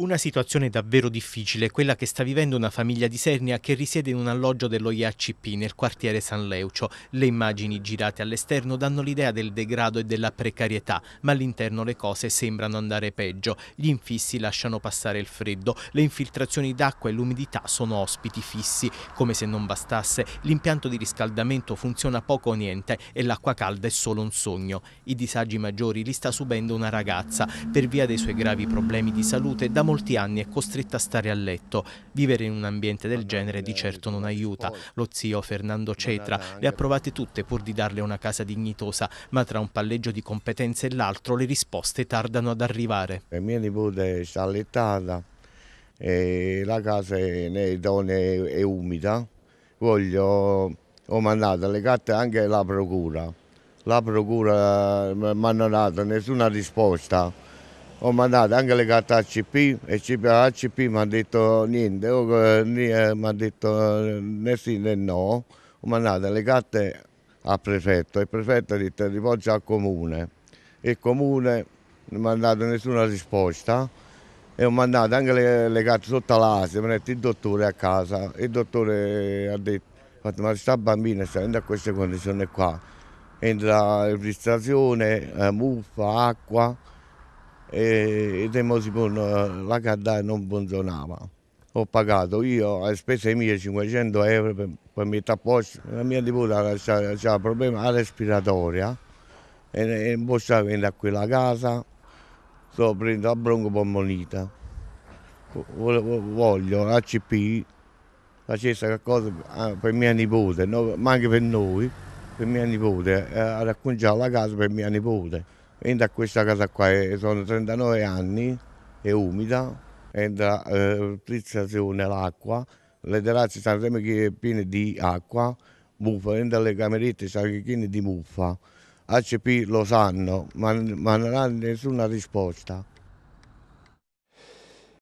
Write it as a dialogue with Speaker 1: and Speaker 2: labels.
Speaker 1: Una situazione davvero difficile, quella che sta vivendo una famiglia di Sernia che risiede in un alloggio dello IACP nel quartiere San Leucio. Le immagini girate all'esterno danno l'idea del degrado e della precarietà, ma all'interno le cose sembrano andare peggio. Gli infissi lasciano passare il freddo, le infiltrazioni d'acqua e l'umidità sono ospiti fissi. Come se non bastasse, l'impianto di riscaldamento funziona poco o niente e l'acqua calda è solo un sogno. I disagi maggiori li sta subendo una ragazza. Per via dei suoi gravi problemi di salute, da molti anni è costretta a stare a letto. Vivere in un ambiente del genere di certo non aiuta. Lo zio Fernando Cetra le ha provate tutte pur di darle una casa dignitosa, ma tra un palleggio di competenze e l'altro le risposte tardano ad arrivare. La mia
Speaker 2: nipote sta allettata, la casa è idonea e umida. Voglio, ho mandato le carte anche alla procura. La procura mi ha dato nessuna risposta ho mandato anche legata a ACP e ACP a mi ha detto niente, eh, eh, mi ha detto eh, né sì né no, ho mandato le carte al prefetto, e il prefetto ha detto rivolge al comune, il comune non mi ha dato nessuna risposta e ho mandato anche le, le carte sotto l'asia, mi ha detto il dottore a casa, il dottore ha detto ma questa bambina sta in queste condizioni qua, entra in frustrazione, muffa, acqua, e, e Temosipon la cardà non funzionava. Ho pagato io a spese mie 500 euro per, per mettere a posto. La mia nipote aveva problemi alla respiratoria e, non posso po' a quella casa, sto prendendo la broncopolmonita. Voglio, voglio la CP facesse qualcosa ah, per mia nipote, no? ma anche per noi, per mia nipote, eh, a raccontare la casa per mia nipote. Entra a questa casa qua, eh, sono 39 anni, è umida, entra eh, l'acqua, le terrazze stanno sempre piene di acqua, muffa, dentro le camerette stanno piene di muffa. ACP lo sanno, ma, ma non hanno nessuna risposta.